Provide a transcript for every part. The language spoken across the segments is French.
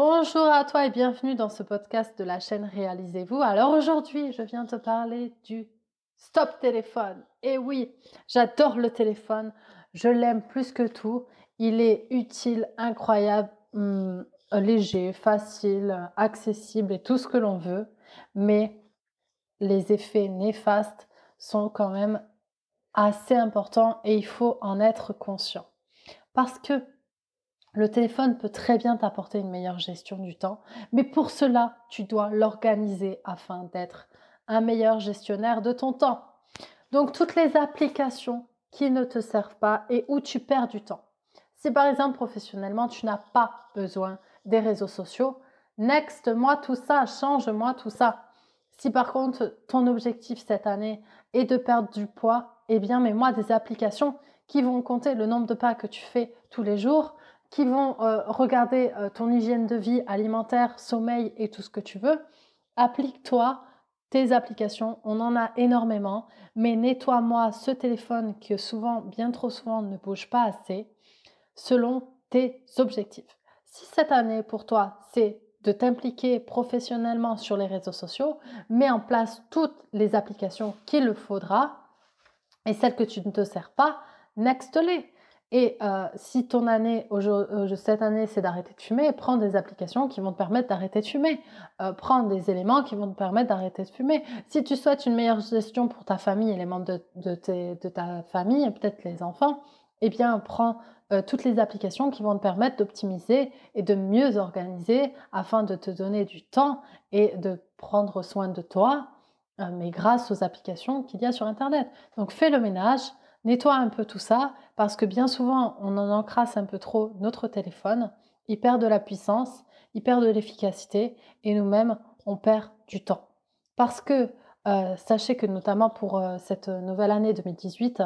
Bonjour à toi et bienvenue dans ce podcast de la chaîne Réalisez-vous. Alors aujourd'hui, je viens te parler du stop téléphone. Et oui, j'adore le téléphone, je l'aime plus que tout. Il est utile, incroyable, hum, léger, facile, accessible et tout ce que l'on veut. Mais les effets néfastes sont quand même assez importants et il faut en être conscient. Parce que le téléphone peut très bien t'apporter une meilleure gestion du temps, mais pour cela, tu dois l'organiser afin d'être un meilleur gestionnaire de ton temps. Donc toutes les applications qui ne te servent pas et où tu perds du temps. Si par exemple professionnellement, tu n'as pas besoin des réseaux sociaux, next, moi tout ça, change-moi tout ça. Si par contre ton objectif cette année est de perdre du poids, eh bien mets-moi des applications qui vont compter le nombre de pas que tu fais tous les jours, qui vont euh, regarder euh, ton hygiène de vie alimentaire, sommeil et tout ce que tu veux, applique-toi tes applications, on en a énormément, mais nettoie-moi ce téléphone qui souvent, bien trop souvent, ne bouge pas assez selon tes objectifs. Si cette année pour toi, c'est de t'impliquer professionnellement sur les réseaux sociaux, mets en place toutes les applications qu'il le faudra et celles que tu ne te sers pas, next et euh, si ton année, euh, cette année, c'est d'arrêter de fumer, prends des applications qui vont te permettre d'arrêter de fumer. Euh, prends des éléments qui vont te permettre d'arrêter de fumer. Si tu souhaites une meilleure gestion pour ta famille et les membres de, ta famille, et peut-être les enfants, eh bien, prends toutes les applications qui vont te permettre d'optimiser et de mieux organiser afin de te donner du temps et de prendre soin de toi, mais grâce aux applications qu'il y a sur Internet. Donc, fais le ménage. Nettoie un peu tout ça parce que bien souvent on en encrasse un peu trop notre téléphone, il perd de la puissance, il perd de l'efficacité et nous-mêmes on perd du temps. Parce que euh, sachez que notamment pour euh, cette nouvelle année 2018,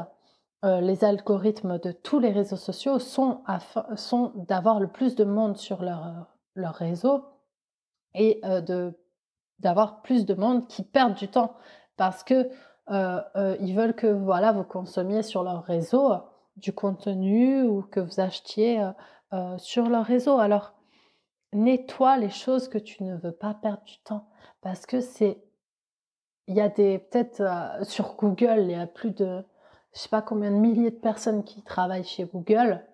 euh, les algorithmes de tous les réseaux sociaux sont, sont d'avoir le plus de monde sur leur, leur réseau et d'avoir plus de monde qui perd du temps parce que euh, euh, ils veulent que voilà, vous consommiez sur leur réseau euh, du contenu ou que vous achetiez sur leur réseau. Alors, nettoie les choses que tu ne veux pas perdre du temps parce que c'est il y a des peut-être sur Google il y a plus de je sais pas combien de milliers de personnes qui travaillent chez Google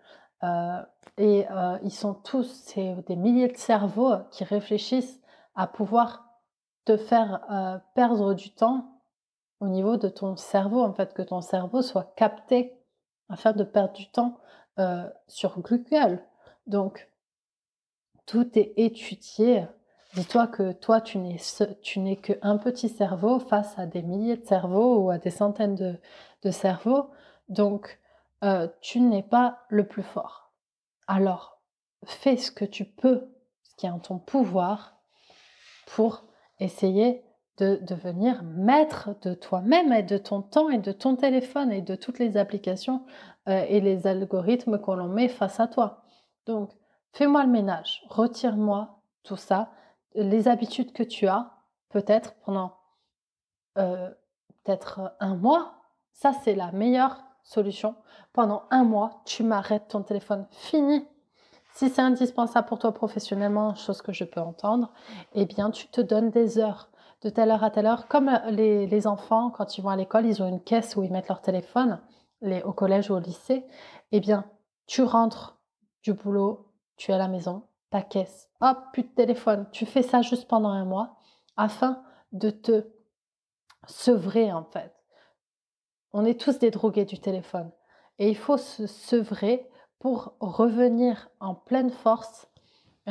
et ils sont tous c'est des milliers de cerveaux qui réfléchissent à pouvoir te faire perdre du temps au niveau de ton cerveau, en fait, que ton cerveau soit capté afin de perdre du temps euh, sur Google. Donc, tout est étudié. Dis-toi que toi, tu n'es, tu n'es qu'un petit cerveau face à des milliers de cerveaux ou à des centaines de, cerveaux. Donc, euh, tu n'es pas le plus fort. Alors, fais ce que tu peux, ce qui est en ton pouvoir, pour essayer de devenir maître de toi-même et de ton temps et de ton téléphone et de toutes les applications euh, et les algorithmes qu'on l'on met face à toi. Donc, fais-moi le ménage, retire-moi tout ça, les habitudes que tu as, peut-être pendant euh, peut-être un mois, ça c'est la meilleure solution. Pendant un mois, tu m'arrêtes ton téléphone, fini. Si c'est indispensable pour toi professionnellement, chose que je peux entendre, eh bien tu te donnes des heures de telle heure à telle heure. Comme euh, les, enfants, quand ils vont à l'école, ils ont une caisse où ils mettent leur téléphone, les, au collège ou au lycée. Eh bien, tu rentres du boulot, tu es à la maison, ta caisse, hop, plus de téléphone. Tu fais ça juste pendant un mois afin de te sevrer en fait. On est tous des drogués du téléphone et il faut se sevrer pour revenir en pleine force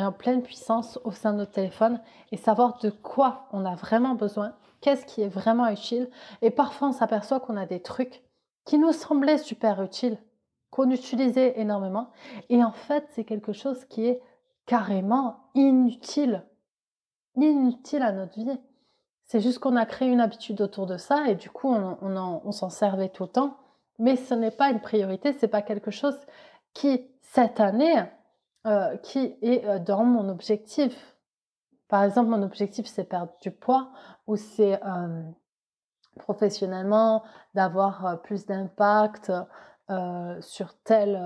en pleine puissance au sein de notre téléphone et savoir de quoi on a vraiment besoin, qu'est-ce qui est vraiment utile. Et parfois, on s'aperçoit qu'on a des trucs qui nous semblaient super utiles, qu'on utilisait énormément. Et en fait, c'est quelque chose qui est carrément inutile. Inutile à notre vie. C'est juste qu'on a créé une habitude autour de ça et du coup, on, s'en servait tout le temps. Mais ce n'est pas une priorité, c'est pas quelque chose qui, cette année, euh, qui est euh, dans mon objectif. Par exemple, mon objectif, c'est perdre du poids ou c'est euh, professionnellement d'avoir plus d'impact sur tel,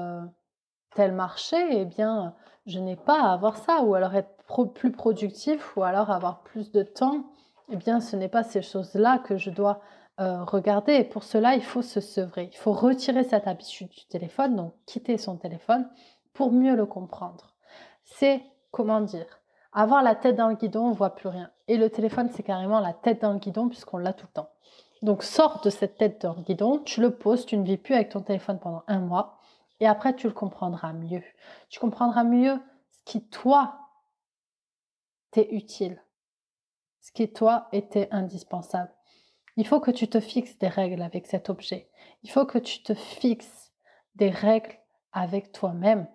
tel marché. et eh bien, je n'ai pas à avoir ça. Ou alors être plus productif ou alors avoir plus de temps. et eh bien, ce n'est pas ces choses-là que je dois regarder. Et pour cela, il faut se sevrer. Il faut retirer cette habitude du téléphone, donc quitter son téléphone pour mieux le comprendre. C'est, comment dire, avoir la tête dans le guidon, on voit plus rien. Et le téléphone, c'est carrément la tête dans le guidon puisqu'on l'a tout le temps. Donc sors de cette tête dans le guidon, tu le poses, tu ne vis plus avec ton téléphone pendant un mois et après tu le comprendras mieux. Tu comprendras mieux ce qui toi t'es utile, ce qui toi était indispensable. Il faut que tu te fixes des règles avec cet objet. Il faut que tu te fixes des règles avec toi-même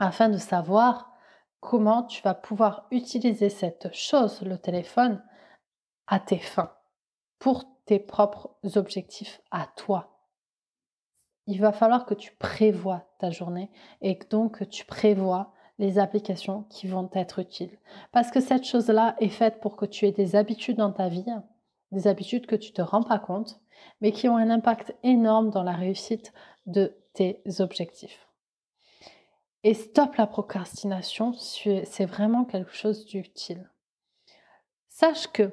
afin de savoir comment tu vas pouvoir utiliser cette chose, le téléphone, à tes fins, pour tes propres objectifs à toi. Il va falloir que tu prévois ta journée et donc que tu prévois les applications qui vont être utiles. Parce que cette chose-là est faite pour que tu aies des habitudes dans ta vie, des habitudes que tu ne te rends pas compte, mais qui ont un impact énorme dans la réussite de tes objectifs. Et stop la procrastination, c'est vraiment quelque chose d'utile. Sache que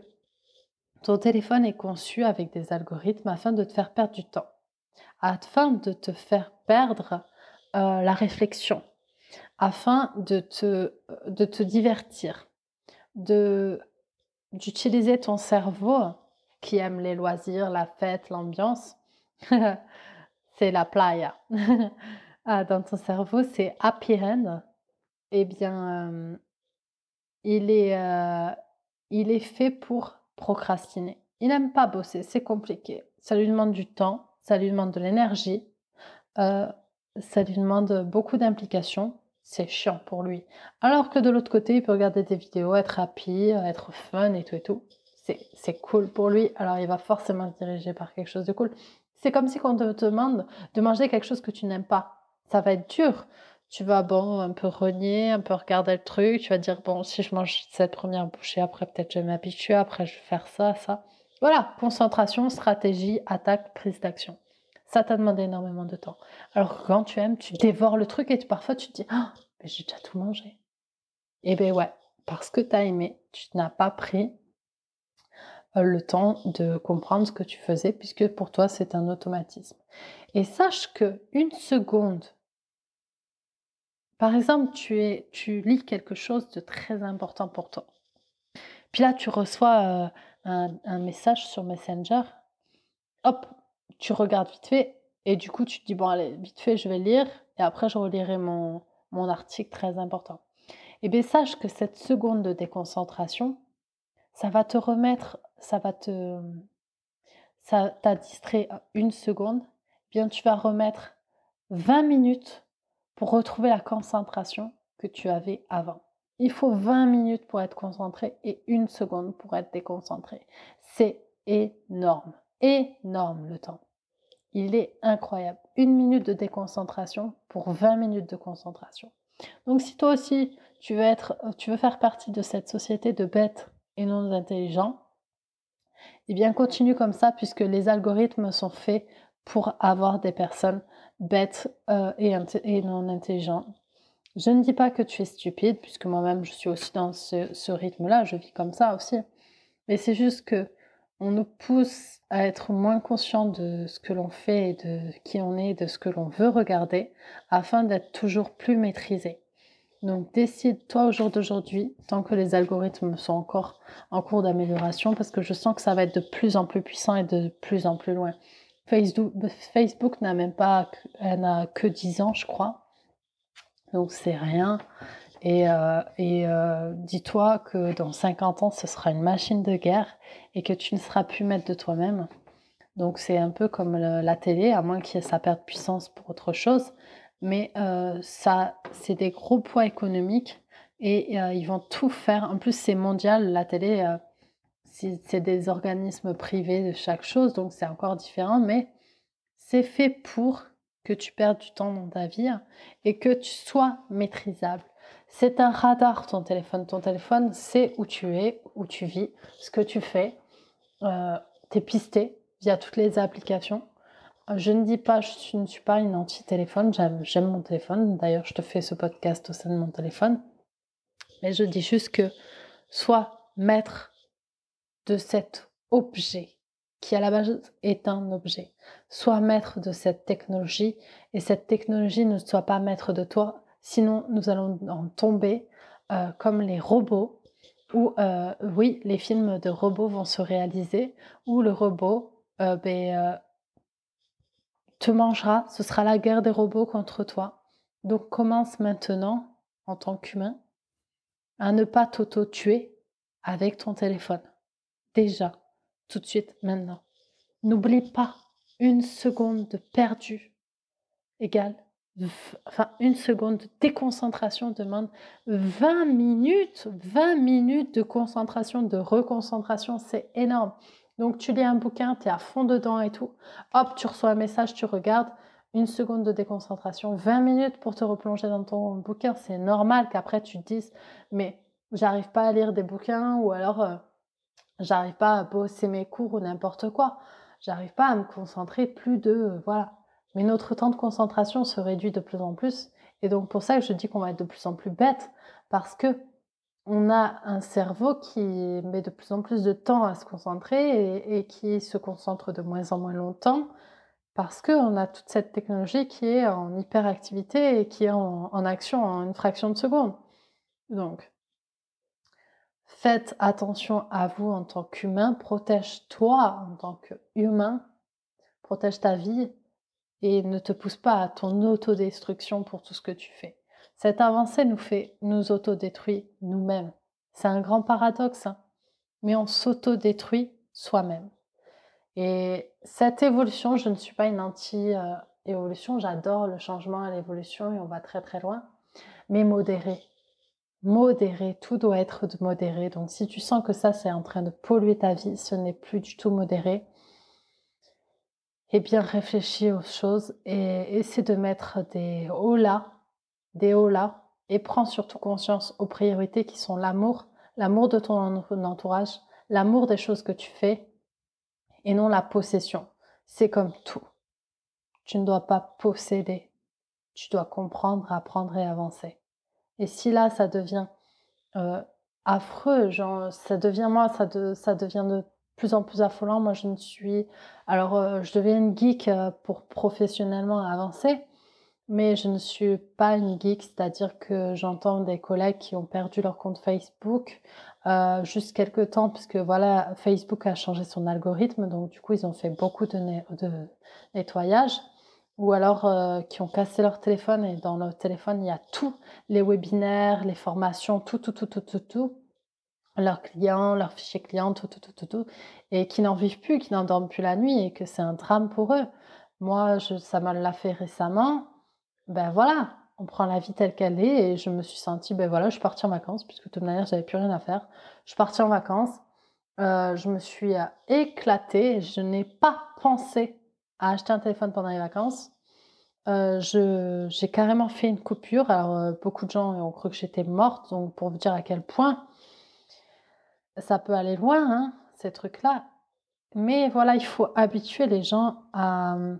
ton téléphone est conçu avec des algorithmes afin de te faire perdre du temps, afin de te faire perdre euh, la réflexion, afin de te, euh, de te divertir, d'utiliser ton cerveau qui aime les loisirs, la fête, l'ambiance. c'est la playa. Ah, dans ton cerveau, c'est Ren. Eh bien, il, est, il est fait pour procrastiner. Il n'aime pas bosser, c'est compliqué. Ça lui demande du temps, ça lui demande de l'énergie, ça lui demande beaucoup d'implication. C'est chiant pour lui. Alors que de l'autre côté, il peut regarder des vidéos, être happy, être fun et tout et tout. C'est cool pour lui. Alors il va forcément se diriger par quelque chose de cool. C'est comme si on te demande de manger quelque chose que tu n'aimes pas ça va être dur. Tu vas, bon, un peu renier, un peu regarder le truc. Tu vas dire, bon, si je mange cette première bouchée, après, peut-être je vais m'habituer, après, je vais faire ça, ça. Voilà, concentration, stratégie, attaque, prise d'action. Ça t'a demandé énormément de temps. Alors quand tu aimes, tu dévores le truc et parfois tu te dis, ah, mais j'ai déjà tout mangé. Eh ben ouais, parce que tu as aimé, tu n'as pas pris euh, le temps de comprendre ce que tu faisais puisque pour toi c'est un automatisme. Et sache que une seconde par exemple, tu, es, tu lis quelque chose de très important pour toi. Puis là, tu reçois euh, un, message sur Messenger. Hop, tu regardes vite fait. Et du coup, tu te dis, bon, allez, vite fait, je vais lire. Et après, je relirai mon, article très important. Et eh bien, sache que cette seconde de déconcentration, ça va te remettre, ça va te... Ça t'a distrait une seconde. Eh bien, tu vas remettre 20 minutes pour retrouver la concentration que tu avais avant. Il faut 20 minutes pour être concentré et une seconde pour être déconcentré. C'est énorme, énorme le temps. Il est incroyable. Une minute de déconcentration pour 20 minutes de concentration. Donc si toi aussi tu veux, être, euh, tu veux faire partie de cette société de bêtes et non d'intelligents, eh bien continue comme ça puisque les algorithmes sont faits pour avoir des personnes bête euh, et, non intelligent. Je ne dis pas que tu es stupide, puisque moi-même je suis aussi dans ce, rythme-là, je vis comme ça aussi. Mais c'est juste que on nous pousse à être moins conscient de ce que l'on fait, et de qui on est, de ce que l'on veut regarder, afin d'être toujours plus maîtrisé. Donc décide-toi au jour d'aujourd'hui, tant que les algorithmes sont encore en cours d'amélioration, parce que je sens que ça va être de plus en plus puissant et de plus en plus loin. Facebook, n'a même pas, Elle n'a que 10 ans, je crois. Donc c'est rien. Et, euh, euh, dis-toi que dans 50 ans, ce sera une machine de guerre et que tu ne seras plus maître de toi-même. Donc c'est un peu comme la télé, à moins qu'il y ait sa perte de puissance pour autre chose. Mais euh, ça, c'est des gros poids économiques et ils vont tout faire. En plus, c'est mondial, la télé c'est des organismes privés de chaque chose, donc c'est encore différent, mais c'est fait pour que tu perdes du temps dans ta vie et que tu sois maîtrisable. C'est un radar ton téléphone. Ton téléphone c'est où tu es, où tu vis, ce que tu fais. Euh, t'es pisté via toutes les applications. Euh, je ne dis pas, je ne suis pas une anti-téléphone, j'aime mon téléphone. D'ailleurs, je te fais ce podcast au sein de mon téléphone. Mais je dis juste que soit maître de cet objet qui à la base est un objet. Sois maître de cette technologie et cette technologie ne soit pas maître de toi, sinon nous allons en tomber euh, comme les robots où, euh, oui, les films de robots vont se réaliser, où le robot euh, ben, te mangera, ce sera la guerre des robots contre toi. Donc commence maintenant, en tant qu'humain, à ne pas t'auto-tuer avec ton téléphone déjà, tout de suite, maintenant. N'oublie pas, une seconde de perdu égale, enfin, une seconde de déconcentration demande 20 minutes, 20 minutes de concentration, de reconcentration, c'est énorme. Donc, tu lis un bouquin, tu es à fond dedans et tout. Hop, tu reçois un message, tu regardes une seconde de déconcentration, 20 minutes pour te replonger dans ton bouquin. C'est normal qu'après tu te dises, mais j'arrive pas à lire des bouquins ou alors euh, J'arrive pas à bosser mes cours ou n'importe quoi. J'arrive pas à me concentrer plus de euh, voilà. Mais notre temps de concentration se réduit de plus en plus et donc pour ça je dis qu'on va être de plus en plus bête parce que on a un cerveau qui met de plus en plus de temps à se concentrer et, qui se concentre de moins en moins longtemps parce qu'on a toute cette technologie qui est en hyperactivité et qui est en, en action en une fraction de seconde. Donc, Faites attention à vous en tant qu'humain, protège-toi en tant qu'humain, protège ta vie et ne te pousse pas à ton autodestruction pour tout ce que tu fais. Cette avancée nous fait, nous autodétruire nous-mêmes. C'est un grand paradoxe, hein, mais on s'autodétruit soi-même. Et cette évolution, je ne suis pas une anti-évolution, euh, j'adore le changement et l'évolution et on va très très loin, mais modérée modéré, tout doit être de modéré. Donc si tu sens que ça, c'est en train de polluer ta vie, ce n'est plus du tout modéré, eh bien réfléchis aux choses et essaie de mettre des hola, des hola, et prends surtout conscience aux priorités qui sont l'amour, l'amour de ton entourage, l'amour des choses que tu fais, et non la possession. C'est comme tout. Tu ne dois pas posséder. Tu dois comprendre, apprendre et avancer. Et si là, ça devient euh, affreux, genre, ça devient moi, ça, de, devient de plus en plus affolant. Moi, je ne suis. Alors, euh, je deviens une geek euh, pour professionnellement avancer, mais je ne suis pas une geek, c'est-à-dire que j'entends des collègues qui ont perdu leur compte Facebook juste quelques temps, puisque voilà, Facebook a changé son algorithme, donc du coup, ils ont fait beaucoup de nettoyage ou alors euh, qui ont cassé leur téléphone et dans leur téléphone, il y a tout, les webinaires, les formations, tout, tout, tout, tout, tout, tout, leurs clients, leurs fichiers clients, tout, tout, tout, tout, tout, et qui n'en vivent plus, qui n'en dorment plus la nuit et que c'est un drame pour eux. Moi, je, ça me l'a fait récemment. Ben voilà, on prend la vie telle qu'elle est et je me suis sentie, ben voilà, je suis partie en vacances puisque de toute manière, j'avais plus rien à faire. Je suis partie en vacances, euh, je me suis euh, éclatée, je n'ai pas pensé à acheter un téléphone pendant les vacances. Euh, je, j'ai carrément fait une coupure. Alors, euh, beaucoup de gens ont cru que j'étais morte, donc pour vous dire à quel point ça peut aller loin, hein, ces trucs-là. Mais voilà, il faut habituer les gens à euh,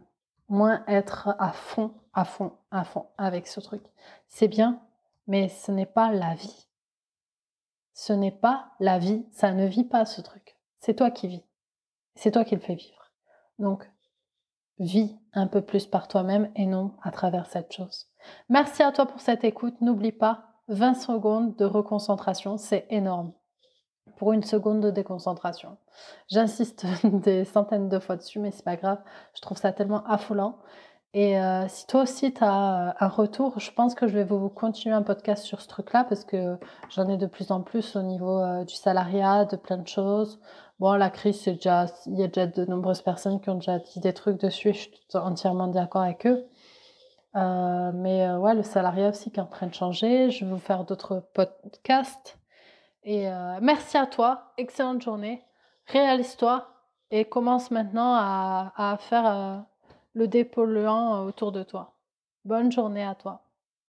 moins être à fond, à fond, à fond avec ce truc. C'est bien, mais ce n'est pas la vie. Ce n'est pas la vie, ça ne vit pas ce truc. C'est toi qui vis. C'est toi qui le fais vivre. Donc, vis un peu plus par toi-même et non à travers cette chose. Merci à toi pour cette écoute. N'oublie pas, 20 secondes de reconcentration, c'est énorme pour une seconde de déconcentration. J'insiste des centaines de fois dessus, mais c'est pas grave. Je trouve ça tellement affolant. Et euh, si toi aussi tu as euh, un retour, je pense que je vais vous continuer un podcast sur ce truc-là parce que j'en ai de plus en plus au niveau euh, du salariat, de plein de choses. Bon, la crise, déjà, il y a déjà de nombreuses personnes qui ont déjà dit des trucs dessus je suis entièrement d'accord avec eux. mais ouais, le salariat aussi qui est en train de changer. Je vais vous faire d'autres podcasts. Et merci à toi. Excellente journée. Réalise-toi et commence maintenant à, à faire le dépolluant euh, autour de toi. Bonne journée à toi.